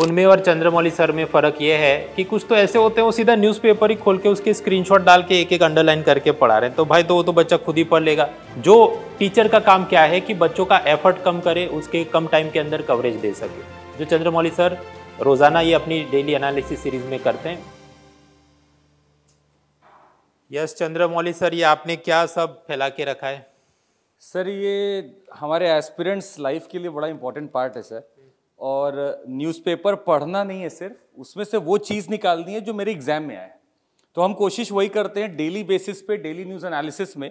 उनमें और चंद्रमौली सर में फ़र्क ये है कि कुछ तो ऐसे होते हैं वो सीधा न्यूज़पेपर ही खोल के उसके स्क्रीनशॉट डाल के एक एक अंडरलाइन करके पढ़ा रहे हैं तो भाई तो वो तो बच्चा खुद ही पढ़ लेगा जो टीचर का काम क्या है कि बच्चों का एफर्ट कम करे उसके कम टाइम के अंदर कवरेज दे सके जो चंद्रमौली सर रोज़ाना ये अपनी डेली एनालिसिस सीरीज़ में करते हैं यस चंद्रमौली सर ये आपने क्या सब फैला के रखा है सर ये हमारे एस्पिरेंट्स लाइफ के लिए बड़ा इंपॉर्टेंट पार्ट है सर और न्यूज़पेपर पढ़ना नहीं है सिर्फ उसमें से वो चीज़ निकालनी है जो मेरे एग्ज़ाम में आए तो हम कोशिश वही करते हैं डेली बेसिस पे डेली न्यूज़ एनालिसिस में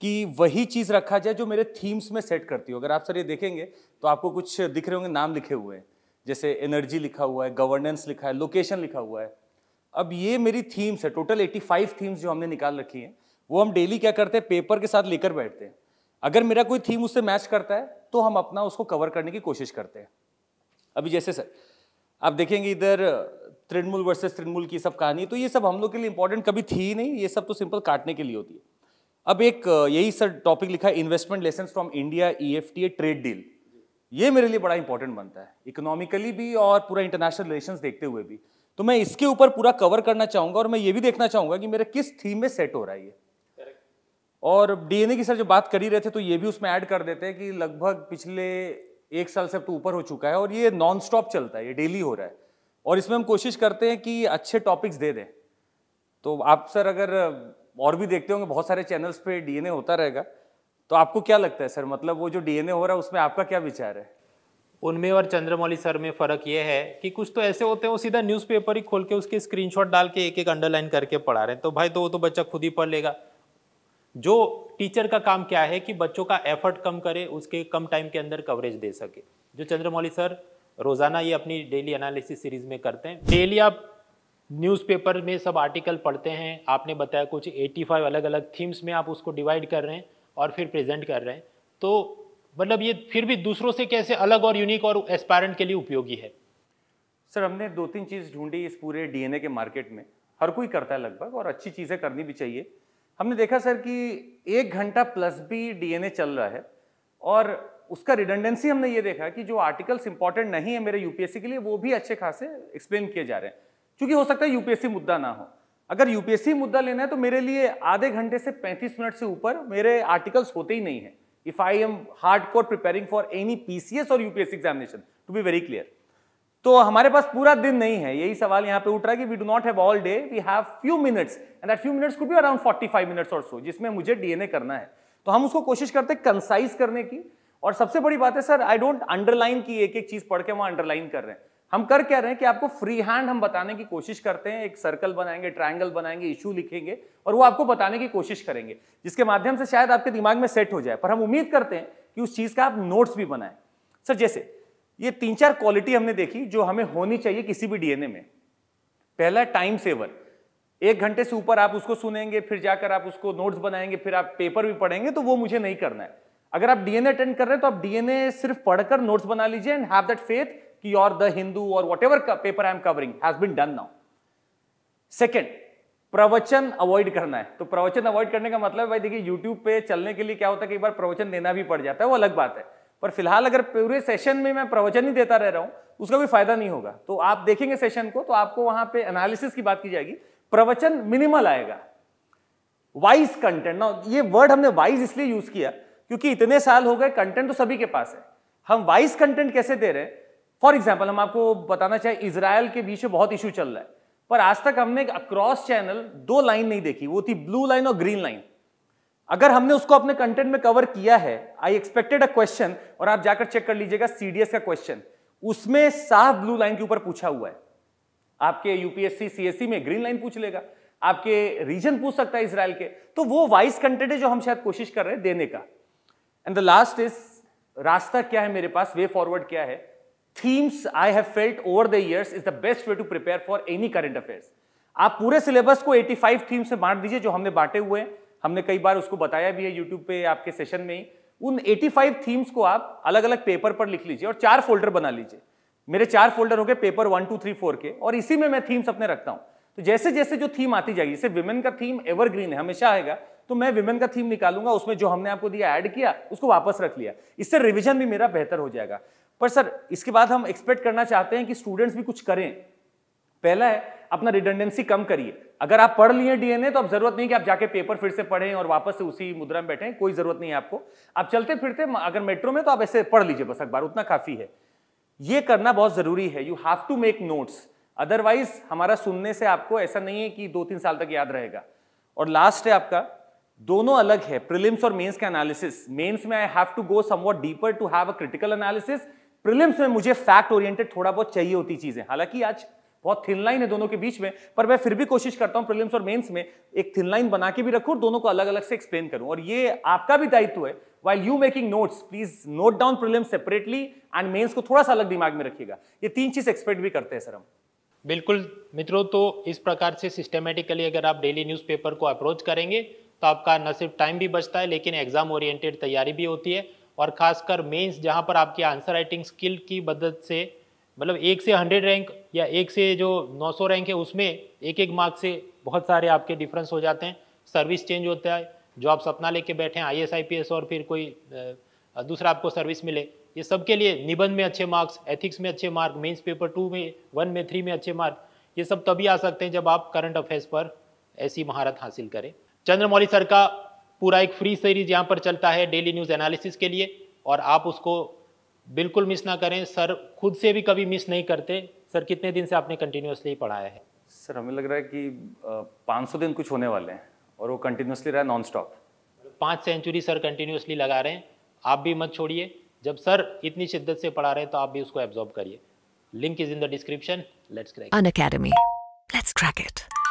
कि वही चीज़ रखा जाए जो मेरे थीम्स में सेट करती हो अगर आप सर ये देखेंगे तो आपको कुछ दिख रहे होंगे नाम लिखे हुए हैं जैसे एनर्जी लिखा हुआ है गवर्नेंस लिखा है लोकेशन लिखा हुआ है अब ये मेरी थीम्स है टोटल 85 थीम्स जो हमने निकाल रखी हैं वो हम डेली क्या करते हैं पेपर के साथ लेकर बैठते हैं अगर मेरा कोई थीम उससे मैच करता है तो हम अपना उसको कवर करने की कोशिश करते हैं अभी जैसे सर आप देखेंगे इधर तृणमूल वर्सेस तृणमूल की सब कहानी तो ये सब हम लोग के लिए इंपॉर्टेंट कभी थी ही नहीं ये सब तो सिंपल काटने के लिए होती है अब एक यही सर टॉपिक लिखा है investment lesson from India E F T A trade deal ये मेरे लिए बड़ा इंपॉर्टेंट बनता है इकोनॉमिकली भी और पूरा इंटरनेशनल रिलेशन देखते हुए भी तो मैं इसके ऊपर पूरा कवर करना चाहूंगा और मैं ये भी देखना चाहूंगा कि मेरे किस थीम में सेट हो रहा है ये और डीएनए की सर जो बात कर ही रहे थे तो ये भी उसमें ऐड कर देते हैं कि लगभग पिछले एक साल से अब तो ऊपर हो चुका है और ये नॉन स्टॉप चलता है ये डेली हो रहा है और इसमें हम कोशिश करते हैं कि अच्छे टॉपिक्स दे दें तो आप सर अगर और भी देखते होंगे बहुत सारे चैनल्स पे डीएनए होता रहेगा तो आपको क्या लगता है सर मतलब वो जो डीएनए हो रहा है उसमें आपका क्या विचार है उनमें और चंद्रमौली सर में फ़र्क ये है कि कुछ तो ऐसे होते हैं वो सीधा न्यूज़पेपर ही खोल के उसके स्क्रीनशॉट डाल के एक एक अंडरलाइन करके पढ़ा रहे हैं तो भाई तो वो तो बच्चा खुद ही पढ़ लेगा जो टीचर का काम क्या है कि बच्चों का एफर्ट कम करे उसके कम टाइम के अंदर कवरेज दे सके जो चंद्रमौली सर रोज़ाना ये अपनी डेली एनालिसिस सीरीज में करते हैं डेली आप न्यूज़पेपर में सब आर्टिकल पढ़ते हैं आपने बताया कुछ 85 अलग अलग थीम्स में आप उसको डिवाइड कर रहे हैं और फिर प्रेजेंट कर रहे हैं तो मतलब ये फिर भी दूसरों से कैसे अलग और यूनिक और एस्पायरेंट के लिए उपयोगी है सर हमने दो तीन चीज़ ढूंढी इस पूरे डीएनए के मार्केट में हर कोई करता है लगभग और अच्छी चीज़ें करनी भी चाहिए हमने देखा सर कि एक घंटा प्लस भी डीएनए चल रहा है और उसका रिडंडेंसी हमने ये देखा कि जो आर्टिकल्स इंपॉर्टेंट नहीं है मेरे यूपीएससी के लिए वो भी अच्छे खासे एक्सप्लेन किए जा रहे हैं क्योंकि हो सकता है यूपीएससी मुद्दा ना हो अगर यूपीएससी मुद्दा लेना है तो मेरे लिए आधे घंटे से पैंतीस मिनट से ऊपर मेरे आर्टिकल्स होते ही नहीं है if I am hard core preparing for any PCS और UPSC examination to be very clear तो हमारे पास पूरा दिन नहीं है यही सवाल यहाँ पे उठ रहा है कि we do not have all day we have few minutes and that few minutes could be around 45 minutes और सो जिसमें मुझे डीएनए करना है तो हम उसको कोशिश करते हैं कंसाइज करने की और सबसे बड़ी बात है सर आई डोंट अंडरलाइन की एक एक चीज पढ़ के वहां अंडरलाइन कर रहे हैं हम कर क्या रहे हैं कि आपको फ्री हैंड हम बताने की कोशिश करते हैं एक सर्कल बनाएंगे ट्राइंगल बनाएंगे इशू लिखेंगे और वो आपको बताने की कोशिश करेंगे जिसके माध्यम से शायद आपके दिमाग में सेट हो जाए पर हम उम्मीद करते हैं कि उस चीज का आप नोट्स भी बनाएं सर जैसे ये तीन चार क्वालिटी हमने देखी जो हमें होनी चाहिए किसी भी डीएनए में पहला टाइम सेवर एक घंटे से ऊपर आप उसको सुनेंगे फिर जाकर आप उसको नोट्स बनाएंगे फिर आप पेपर भी पढ़ेंगे तो वो मुझे नहीं करना है अगर आप डीएनए अटेंड कर रहे हैं तो आप डीएनए सिर्फ पढ़कर नोट्स बना लीजिए एंड हैव दैट फेथ कि योर द हिंदू और whatever paper I am covering has been done now second प्रवचन अवॉइड करना है तो प्रवचन अवॉइड करने का मतलब भाई देखिए यूट्यूब पे चलने के लिए क्या होता है कई बार प्रवचन देना भी पड़ जाता है वो अलग बात है पर फिलहाल अगर पूरे सेशन में मैं प्रवचन ही देता रह रहा हूं उसका कोई फायदा नहीं होगा तो आप देखेंगे सेशन को तो आपको वहां पे एनालिसिस की बात की जाएगी प्रवचन मिनिमल आएगा वाइज कंटेंट ना ये वर्ड हमने वाइज इसलिए यूज किया क्योंकि इतने साल हो गए कंटेंट तो सभी के पास है हम वाइज कंटेंट कैसे दे रहे हैं फॉर एग्जाम्पल हम आपको बताना चाहे इसराइल के बीच में बहुत इशू चल रहा है पर आज तक हमने अक्रॉस चैनल दो लाइन नहीं देखी वो थी ब्लू लाइन और ग्रीन लाइन अगर हमने उसको अपने कंटेंट में कवर किया है आई एक्सपेक्टेड अ क्वेश्चन और आप जाकर चेक कर लीजिएगा सीडीएस का क्वेश्चन उसमें साफ ब्लू लाइन के ऊपर पूछा हुआ है आपके यूपीएससी सीएससी में ग्रीन लाइन पूछ लेगा आपके रीजन पूछ सकता है इसराइल के तो वो वाइस कंटेंट है जो हम शायद कोशिश कर रहे हैं देने का एंड द लास्ट इज रास्ता क्या है मेरे पास वे फॉरवर्ड क्या है themes I have felt over the years is the best way to prepare for any current affairs आप पूरे सिलेबस को 85 थीम्स में बांट दीजिए जो हमने बांटे हुए हैं हमने कई बार उसको बताया भी है यूट्यूब पे आपके सेशन में ही उन 85 थीम्स को आप अलग अलग पेपर पर लिख लीजिए और चार फोल्डर बना लीजिए मेरे चार फोल्डर हो गए paper one two three four के और इसी में मैं थीम्स अपने रखता हूँ तो जैसे जैसे जो थीम आती जाएगी जैसे विमेन का थीम एवरग्रीन है हमेशा आएगा तो मैं विमेन का थीम निकालूंगा उसमें जो हमने आपको दिया ऐड किया उसको वापस रख लिया इससे रिविजन भी मेरा बेहतर हो जाएगा पर सर इसके बाद हम एक्सपेक्ट करना चाहते हैं कि स्टूडेंट्स भी कुछ करें पहला है अपना रिडंडेंसी कम करिए अगर आप पढ़ लिए डीएनए तो अब जरूरत नहीं कि आप जाके पेपर फिर से पढ़ें और वापस से उसी मुद्रा में बैठें कोई जरूरत नहीं है आपको आप चलते फिरते अगर मेट्रो में तो आप ऐसे पढ़ लीजिए बस अखबार उतना काफी है ये करना बहुत जरूरी है you have to make notes otherwise हमारा सुनने से आपको ऐसा नहीं है कि दो तीन साल तक याद रहेगा और लास्ट है आपका दोनों अलग है प्रिलिम्स और मेंस के एनालिसिस मेंस में I have to go somewhat deeper to have a critical analysis prelims में मुझे फैक्ट ओरिएंटेड थोड़ा बहुत चाहिए होती चीजें हालांकि आज बहुत थिन लाइन है दोनों के बीच में पर मैं फिर भी कोशिश करता हूँ प्रीलिम्स और मेंस में एक थिन लाइन बना के भी रखूँ दोनों को अलग अलग से एक्सप्लेन करूं और ये आपका भी दायित्व है while you making notes please note down prelims separately and mains को थोड़ा सा अलग दिमाग में रखिएगा ये तीन चीज एक्सपेक्ट भी करते हैं सर हम बिल्कुल मित्रों तो इस प्रकार से सिस्टमेटिकली अगर आप डेली न्यूज़पेपर को अप्रोच करेंगे तो आपका न सिर्फ टाइम भी बचता है लेकिन एग्जाम ओरिएंटेड तैयारी भी होती है और खासकर मेंस जहां पर आपकी आंसर राइटिंग स्किल की मदद से मतलब एक से हंड्रेड रैंक या एक से जो नौ सौ रैंक है उसमें एक एक मार्क से बहुत सारे आपके डिफरेंस हो जाते हैं सर्विस चेंज होता है जो आप सपना लेके बैठे हैं आई एस और फिर कोई दूसरा आपको सर्विस मिले ये सब के लिए निबंध में अच्छे मार्क्स एथिक्स में अच्छे मार्क मेंस पेपर टू में वन में थ्री में अच्छे मार्क ये सब तभी आ सकते हैं जब आप करंट अफेयर्स पर ऐसी महारत हासिल करें चंद्रमौली सर का पूरा एक फ्री सीरीज यहाँ पर चलता है डेली न्यूज़ एनालिसिस के लिए और आप उसको बिल्कुल मिस ना करें सर खुद से भी कभी मिस नहीं करते सर कितने दिन से आपने कंटिन्यूसली पढ़ाया है सर हमें लग रहा है कि 500 दिन कुछ होने वाले हैं और वो कंटिन्यूसली रहा नॉन स्टॉप पाँच सेंचुरी सर कंटिन्यूसली लगा रहे हैं आप भी मत छोड़िए जब सर इतनी शिद्दत से पढ़ा रहे हैं तो आप भी उसको एब्जॉर्ब करिए link is in the description let's crack Unacademy let's crack it